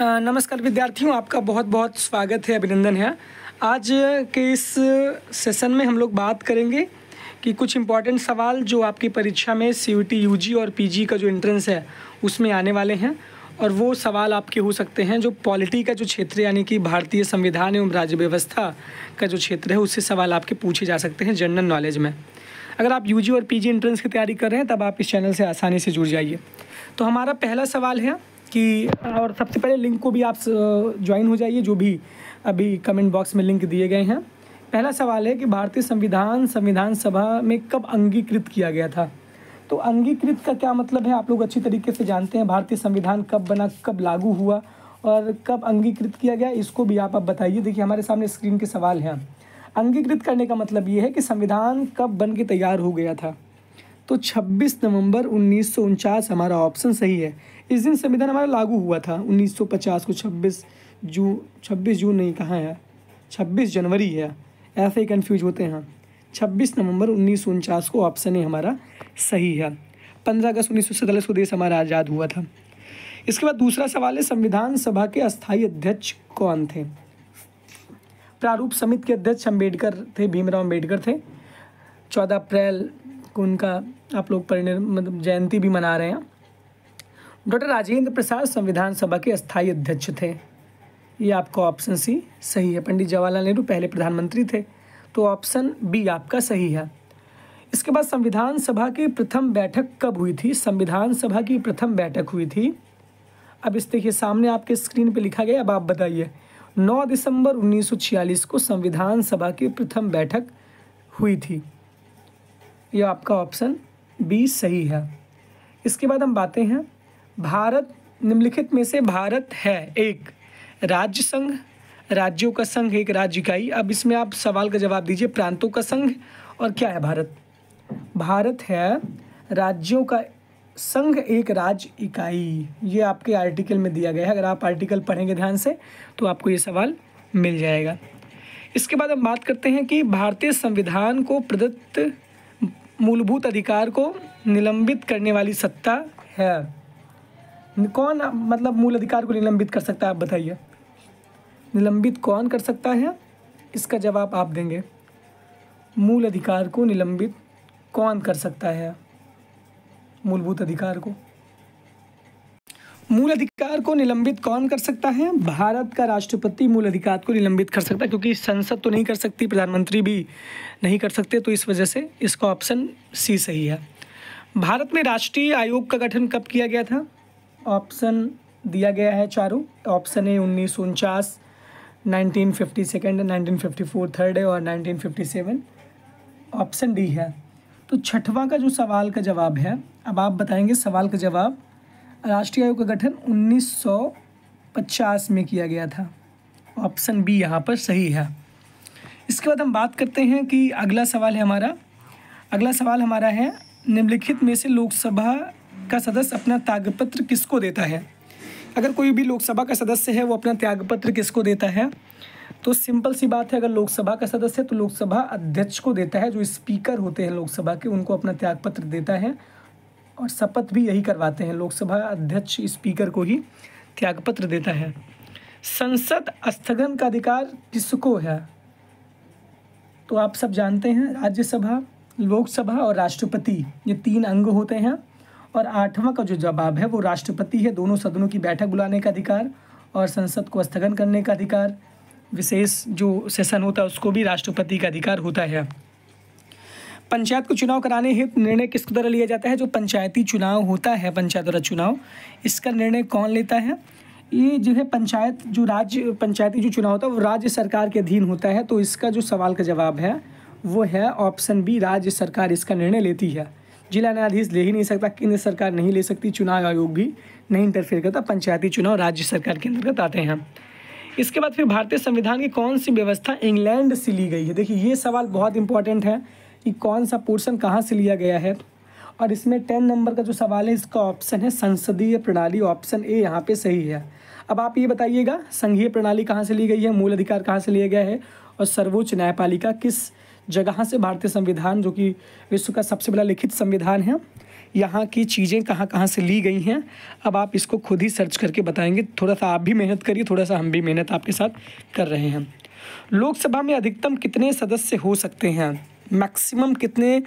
नमस्कार विद्यार्थियों आपका बहुत बहुत स्वागत है अभिनंदन है आज के इस सेशन में हम लोग बात करेंगे कि कुछ इम्पॉर्टेंट सवाल जो आपकी परीक्षा में C U T U G और पी जी का जो एंट्रेंस है उसमें आने वाले हैं और वो सवाल आपके हो सकते हैं जो पॉलिटी का जो क्षेत्र यानी कि भारतीय संविधान एवं राज्य व्यवस्था का जो क्षेत्र है उससे सवाल आपके पूछे जा सकते हैं जनरल नॉलेज में अगर आप जी और जी एंट्रेंस की तैयारी कर रहे हैं तब आप इस चैनल से आसानी से जुड़ जाइए तो हमारा पहला सवाल है कि और सबसे पहले लिंक को भी आप ज्वाइन हो जाइए जो भी अभी कमेंट बॉक्स में लिंक दिए गए हैं पहला सवाल है कि भारतीय संविधान संविधान सभा में कब अंगीकृत किया गया था तो अंगीकृत का क्या मतलब है आप लोग अच्छी तरीके से जानते हैं भारतीय संविधान कब बना कब लागू हुआ और कब अंगीकृत किया गया इसको भी आप अब बताइए देखिए हमारे सामने स्क्रीन के सवाल हैं अंगीकृत करने का मतलब ये है कि संविधान कब बन के तैयार हो गया था तो 26 नवंबर उन्नीस हमारा ऑप्शन सही है इस दिन संविधान हमारा लागू हुआ था 1950 को 26 जून 26 जून नहीं कहाँ है 26 जनवरी है ऐसे ही कन्फ्यूज होते हैं छब्बीस नवंबर उन्नीस को ऑप्शन है हमारा सही है पंद्रह अगस्त उन्नीस को देश हमारा आज़ाद हुआ था इसके बाद दूसरा सवाल है संविधान सभा के अस्थाई अध्यक्ष कौन थे प्रारूप समिति के अध्यक्ष अम्बेडकर थे भीमराव अम्बेडकर थे चौदह अप्रैल उनका आप लोग परिणाम मतलब जयंती भी मना रहे हैं डॉक्टर राजेंद्र प्रसाद संविधान सभा के स्थायी अध्यक्ष थे ये आपका ऑप्शन सी सही है पंडित जवाहरलाल नेहरू पहले प्रधानमंत्री थे तो ऑप्शन बी आपका सही है इसके बाद संविधान सभा की प्रथम बैठक कब हुई थी संविधान सभा की प्रथम बैठक हुई थी अब इस देखिए सामने आपके स्क्रीन पे लिखा गया अब आप बताइए 9 दिसंबर 1946 को संविधान सभा की प्रथम बैठक हुई थी ये आपका ऑप्शन बी सही है इसके बाद हम बातें हैं भारत निम्नलिखित में से भारत है एक राज्य संघ राज्यों का संघ एक राज्य इकाई अब इसमें आप सवाल का जवाब दीजिए प्रांतों का संघ और क्या है भारत भारत है राज्यों का संघ एक राज्य इकाई ये आपके आर्टिकल में दिया गया है अगर आप आर्टिकल पढ़ेंगे ध्यान से तो आपको ये सवाल मिल जाएगा इसके बाद हम बात करते हैं कि भारतीय संविधान को प्रदत्त मूलभूत अधिकार को निलंबित करने वाली सत्ता है कौन मतलब मूल अधिकार को निलंबित कर सकता है आप बताइए निलंबित कौन कर सकता है इसका जवाब आप देंगे मूल अधिकार को निलंबित कौन कर सकता है मूलभूत अधिकार को मूल अधिकार को निलंबित कौन कर सकता है भारत का राष्ट्रपति मूल अधिकार को निलंबित कर सकता है क्योंकि संसद तो नहीं कर सकती प्रधानमंत्री भी नहीं कर सकते तो इस वजह से इसका ऑप्शन सी सही है भारत में राष्ट्रीय आयोग का गठन कब किया गया था ऑप्शन दिया गया है चारों ऑप्शन ए उन्नीस सौ उनचास nineteen fifty second nineteen fifty four third है और nineteen fifty seven option D है तो छठवां का जो सवाल का जवाब है अब आप बताएंगे सवाल का जवाब राष्ट्रीय आयोग का गठन 1950 में किया गया था ऑप्शन बी यहाँ पर सही है इसके बाद हम बात करते हैं कि अगला सवाल है हमारा अगला सवाल हमारा है निम्नलिखित में से लोकसभा का सदस्य अपना त्यागपत्र किसको देता है अगर कोई भी लोकसभा का सदस्य है वो अपना त्यागपत्र किसको देता है तो सिंपल सी बात है अगर लोकसभा का सदस्य है तो लोकसभा अध्यक्ष को देता है जो स्पीकर होते हैं लोकसभा के उनको अपना त्यागपत्र देता है और शपथ भी यही करवाते हैं लोकसभा अध्यक्ष स्पीकर को ही त्यागपत्र देता है संसद स्थगन का अधिकार किसको है तो आप सब जानते हैं राज्यसभा लोकसभा और राष्ट्रपति ये तीन अंग होते हैं और आठवां का जो जवाब है वो राष्ट्रपति है दोनों सदनों की बैठक बुलाने का अधिकार और संसद को स्थगन करने का अधिकार विशेष जो सेशन होता है उसको भी राष्ट्रपति का अधिकार होता है पंचायत को चुनाव कराने हेतु निर्णय किसके द्वारा लिया जाता है जो पंचायती चुनाव होता है पंचायत द्वारा चुनाव इसका निर्णय कौन लेता है ये जो है पंचायत जो राज्य पंचायती जो चुनाव होता है वो राज्य सरकार के अधीन होता है तो इसका जो सवाल का जवाब है वो है ऑप्शन बी राज्य सरकार इसका निर्णय लेती है जिला न्यायाधीश ले ही नहीं सकता केंद्र सरकार नहीं ले सकती चुनाव आयोग भी नहीं इंटरफेयर करता पंचायती चुनाव राज्य सरकार के अंतर्गत आते हैं इसके बाद फिर भारतीय संविधान की कौन सी व्यवस्था इंग्लैंड से ली गई है देखिए ये सवाल बहुत इंपॉर्टेंट है कि कौन सा पोर्शन कहाँ से लिया गया है और इसमें टेन नंबर का जो सवाल है इसका ऑप्शन है संसदीय प्रणाली ऑप्शन ए यहाँ पे सही है अब आप ये बताइएगा संघीय प्रणाली कहाँ से ली गई है मूल अधिकार कहाँ से लिया गया है और सर्वोच्च न्यायपालिका किस जगह से भारतीय संविधान जो कि विश्व का सबसे बड़ा लिखित संविधान है यहाँ की चीज़ें कहाँ कहाँ से ली गई हैं अब आप इसको खुद ही सर्च करके बताएंगे थोड़ा सा आप भी मेहनत करिए थोड़ा सा हम भी मेहनत आपके साथ कर रहे हैं लोकसभा में अधिकतम कितने सदस्य हो सकते हैं मैक्सिमम कितने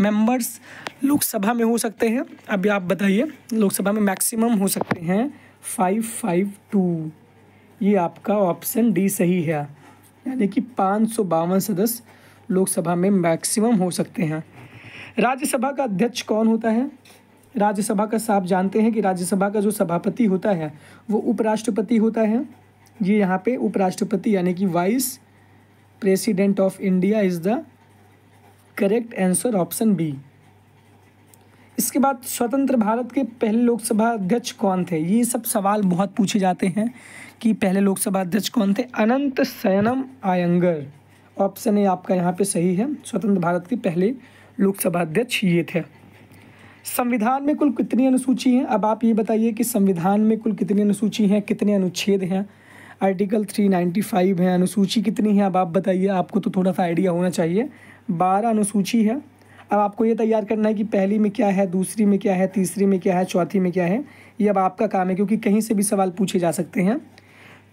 मेंबर्स लोकसभा में हो सकते हैं अभी आप बताइए लोकसभा में मैक्सिमम हो सकते हैं फाइव फाइव टू ये आपका ऑप्शन डी सही है यानी कि पाँच सौ बावन सदस्य लोकसभा में मैक्सिमम हो सकते हैं राज्यसभा का अध्यक्ष कौन होता है राज्यसभा का साहब जानते हैं कि राज्यसभा का जो सभापति होता है वो उपराष्ट्रपति होता है ये यहाँ पे उपराष्ट्रपति यानी कि vice president of India is the correct answer option B इसके बाद स्वतंत्र भारत के पहले लोकसभा अध्यक्ष कौन थे ये सब सवाल बहुत पूछे जाते हैं कि पहले लोकसभा अध्यक्ष कौन थे अनंत सैनम आयंगर ऑप्शन ए आपका यहाँ पे सही है स्वतंत्र भारत के पहले लोकसभा अध्यक्ष ये थे संविधान में कुल कितनी अनुसूची हैं अब आप ये बताइए कि संविधान में कुल कितनी अनुसूची हैं कितने अनुच्छेद हैं आर्टिकल थ्री नाइन्टी फाइव है अनुसूची कितनी है अब आप बताइए आपको तो थोड़ा सा आइडिया होना चाहिए बारह अनुसूची है अब आपको ये तैयार करना है कि पहली में क्या है दूसरी में क्या है तीसरी में क्या है चौथी में क्या है ये अब आपका काम है क्योंकि कहीं से भी सवाल पूछे जा सकते हैं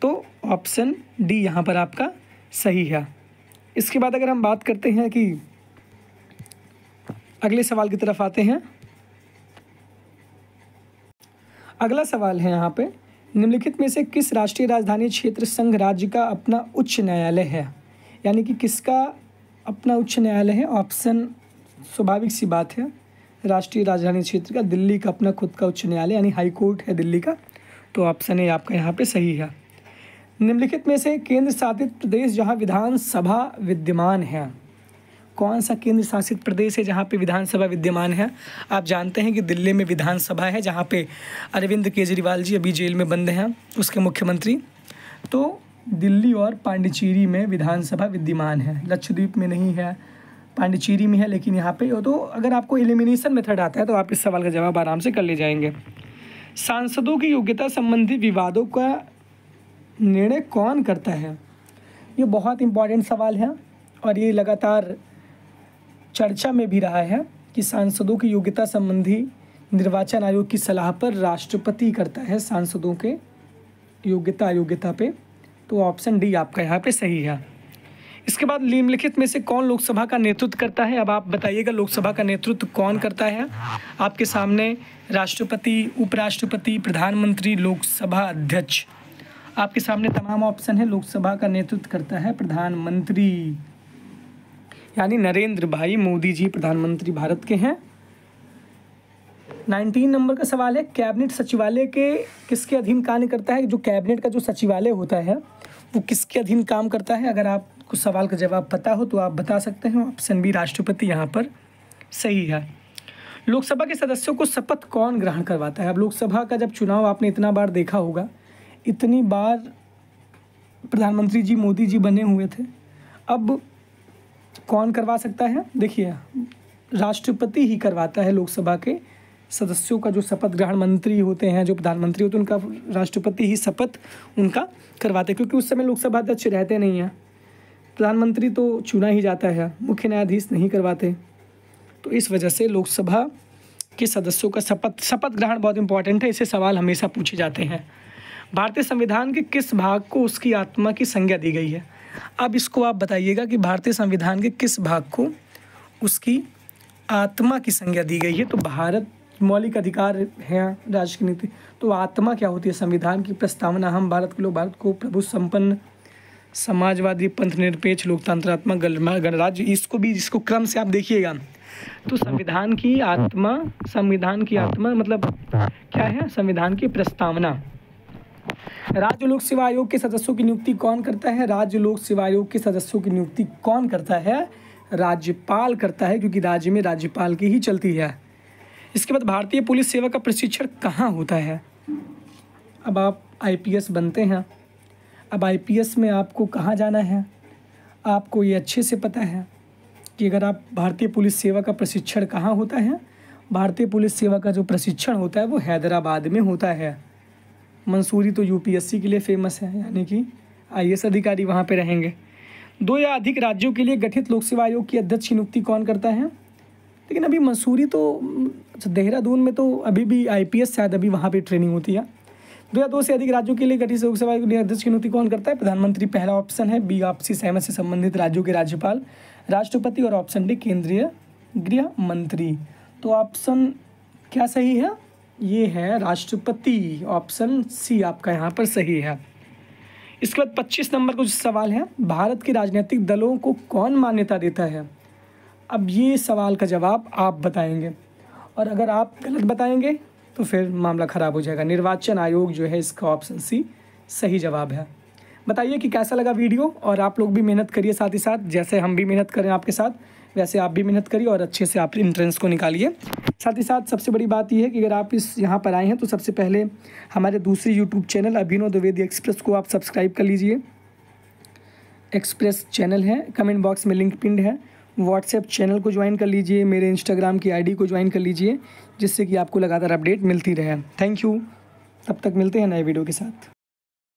तो ऑप्शन डी यहाँ पर आपका सही है इसके बाद अगर हम बात करते हैं कि अगले सवाल की तरफ आते हैं अगला सवाल है यहाँ पे निम्नलिखित में से किस राष्ट्रीय राजधानी क्षेत्र संघ राज्य का अपना उच्च न्यायालय है यानी कि किसका अपना उच्च न्यायालय है ऑप्शन स्वाभाविक सी बात है राष्ट्रीय राजधानी क्षेत्र का दिल्ली का अपना खुद का उच्च न्यायालय यानी हाई कोर्ट है दिल्ली का तो ऑप्शन ए आपका यहाँ पे सही है निम्नलिखित में से केंद्र शासित प्रदेश जहाँ विधानसभा विद्यमान है कौन सा केंद्र शासित प्रदेश है जहाँ पे विधानसभा विद्यमान है आप जानते हैं कि दिल्ली में विधानसभा है जहाँ पे अरविंद केजरीवाल जी अभी जेल में बंद हैं उसके मुख्यमंत्री तो दिल्ली और पांडिचेरी में विधानसभा विद्यमान है लक्षद्वीप में नहीं है पांडिचेरी में है लेकिन यहाँ पे तो अगर आपको एलिमिनेशन मेथड आता है तो आप इस सवाल का जवाब आराम से कर ले जाएंगे सांसदों की योग्यता संबंधी विवादों का निर्णय कौन करता है ये बहुत इम्पॉर्टेंट सवाल है और ये लगातार चर्चा में भी रहा है कि सांसदों की योग्यता संबंधी निर्वाचन आयोग की सलाह पर राष्ट्रपति करता है सांसदों के योग्यता अयोग्यता पे तो ऑप्शन डी आपका यहाँ पे सही है इसके बाद निम्नलिखित में से कौन लोकसभा का नेतृत्व करता है अब आप बताइएगा लोकसभा का नेतृत्व कौन करता है आपके सामने राष्ट्रपति उपराष्ट्रपति प्रधानमंत्री लोकसभा अध्यक्ष आपके सामने तमाम ऑप्शन है लोकसभा का नेतृत्व करता है प्रधानमंत्री यानी नरेंद्र भाई मोदी जी प्रधानमंत्री भारत के हैं 19 नंबर का सवाल है कैबिनेट सचिवालय के किसके अधीन कार्य करता है जो कैबिनेट का जो सचिवालय होता है वो किसके अधीन काम करता है अगर आप कुछ सवाल का जवाब पता हो तो आप बता सकते हैं ऑप्शन बी राष्ट्रपति यहाँ पर सही है लोकसभा के सदस्यों को शपथ कौन ग्रहण करवाता है अब लोकसभा का जब चुनाव आपने इतना बार देखा होगा इतनी बार प्रधानमंत्री जी मोदी जी बने हुए थे अब कौन करवा सकता है देखिए राष्ट्रपति ही करवाता है लोकसभा के सदस्यों का जो शपथ ग्रहण मंत्री होते हैं जो प्रधानमंत्री होते हैं उनका राष्ट्रपति ही शपथ उनका करवाते हैं क्योंकि उस समय लोकसभा अध्यक्ष रहते नहीं हैं प्रधानमंत्री तो चुना ही जाता है मुख्य न्यायाधीश नहीं करवाते तो इस वजह से लोकसभा के सदस्यों का शपथ शपथ ग्रहण बहुत इंपॉर्टेंट है इसे सवाल हमेशा पूछे जाते हैं भारतीय संविधान के किस भाग को उसकी आत्मा की संज्ञा दी गई है अब इसको आप बताइएगा कि भारतीय संविधान के किस भाग को उसकी आत्मा की संज्ञा दी गई है तो भारत मौलिक अधिकार हैं राज्य की नीति तो आत्मा क्या होती है संविधान की प्रस्तावना हम भारत के लोग भारत को प्रभु संपन्न समाजवादी पंथ निरपेक्ष लोकतंत्रात्मक गणराज्य इसको भी इसको क्रम से आप देखिएगा तो संविधान की आत्मा संविधान की आत्मा मतलब क्या है संविधान की प्रस्तावना राज्य लोक सेवा आयोग के सदस्यों की नियुक्ति कौन करता है राज्य लोक सेवा आयोग के सदस्यों की नियुक्ति कौन करता है राज्यपाल करता है क्योंकि राज्य में राज्यपाल की ही चलती है इसके बाद भारतीय पुलिस सेवा का प्रशिक्षण कहाँ होता है अब आप आईपीएस बनते हैं अब आईपीएस में आपको कहाँ जाना है आपको ये अच्छे से पता है कि अगर आप भारतीय पुलिस सेवा का प्रशिक्षण कहाँ होता है भारतीय पुलिस सेवा का जो प्रशिक्षण होता है वो हैदराबाद में होता है मंसूरी तो यूपीएससी के लिए फेमस है यानी कि आई अधिकारी वहाँ पर रहेंगे दो या अधिक राज्यों के लिए गठित लोक सेवा आयोग की अध्यक्ष की नियुक्ति कौन करता है लेकिन अभी मंसूरी तो अच्छा, देहरादून में तो अभी भी आई शायद अभी वहाँ पर ट्रेनिंग होती है दो या दो से अधिक राज्यों के लिए गठित के लिए अध्यक्ष की नियुक्ति कौन करता है प्रधानमंत्री पहला ऑप्शन है बी आपसी सहमत से संबंधित राज्यों के राज्यपाल राष्ट्रपति और ऑप्शन डी केंद्रीय गृह मंत्री तो ऑप्शन क्या सही है ये है राष्ट्रपति ऑप्शन सी आपका यहाँ पर सही है इसके बाद 25 नंबर का जो सवाल है भारत के राजनीतिक दलों को कौन मान्यता देता है अब ये सवाल का जवाब आप बताएंगे और अगर आप गलत बताएंगे तो फिर मामला ख़राब हो जाएगा निर्वाचन आयोग जो है इसका ऑप्शन सी सही जवाब है बताइए कि कैसा लगा वीडियो और आप लोग भी मेहनत करिए साथ ही साथ जैसे हम भी मेहनत करें आपके साथ वैसे आप भी मेहनत करिए और अच्छे से आप इंट्रेंस को निकालिए साथ ही साथ सबसे बड़ी बात यह है कि अगर आप इस यहाँ पर आए हैं तो सबसे पहले हमारे दूसरे YouTube channel Abhinav Dwivedi express को आप सब्सक्राइब कर लीजिए एक्सप्रेस चैनल है कमेंट बॉक्स में लिंक पिंड है व्हाट्सएप चैनल को ज्वाइन कर लीजिए मेरे इंस्टाग्राम की आईडी को ज्वाइन कर लीजिए जिससे कि आपको लगातार अपडेट मिलती रहे थैंक यू तब तक मिलते हैं नए वीडियो के साथ